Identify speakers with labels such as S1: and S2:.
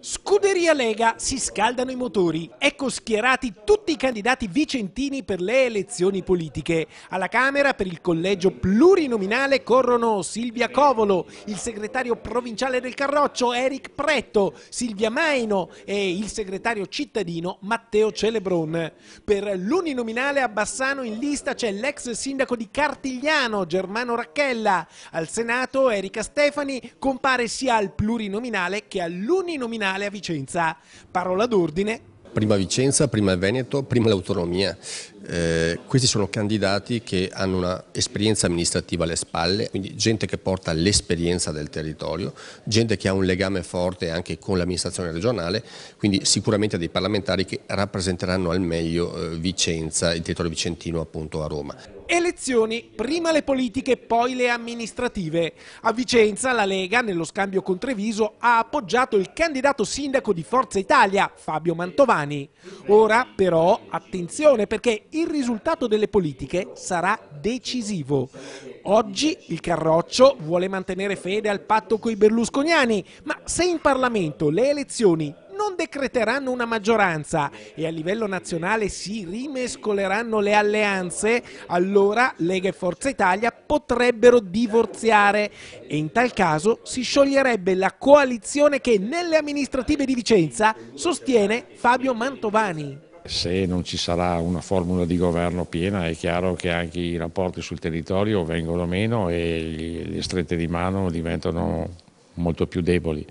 S1: Scuderia Lega, si scaldano i motori. Ecco schierati tutti i candidati vicentini per le elezioni politiche. Alla Camera per il collegio plurinominale corrono Silvia Covolo, il segretario provinciale del Carroccio Eric Pretto, Silvia Maino e il segretario cittadino Matteo Celebron. Per l'uninominale a Bassano in lista c'è l'ex sindaco di Cartigliano Germano Racchella. Al Senato Erika Stefani compare sia al plurinominale che all'uninominale un'uninominale a Vicenza. Parola d'ordine.
S2: Prima Vicenza, prima il Veneto, prima l'autonomia. Eh, questi sono candidati che hanno un'esperienza amministrativa alle spalle, quindi gente che porta l'esperienza del territorio, gente che ha un legame forte anche con l'amministrazione regionale, quindi sicuramente dei parlamentari che rappresenteranno al meglio eh, Vicenza, il territorio vicentino appunto a Roma.
S1: Elezioni, prima le politiche, poi le amministrative. A Vicenza la Lega, nello scambio con Treviso, ha appoggiato il candidato sindaco di Forza Italia, Fabio Mantovani. Ora però attenzione perché il risultato delle politiche sarà decisivo. Oggi il Carroccio vuole mantenere fede al patto coi berlusconiani, ma se in Parlamento le elezioni non decreteranno una maggioranza e a livello nazionale si rimescoleranno le alleanze, allora Lega e Forza Italia potrebbero divorziare e in tal caso si scioglierebbe la coalizione che nelle amministrative di Vicenza sostiene Fabio Mantovani.
S2: Se non ci sarà una formula di governo piena è chiaro che anche i rapporti sul territorio vengono meno e le strette di mano diventano molto più deboli.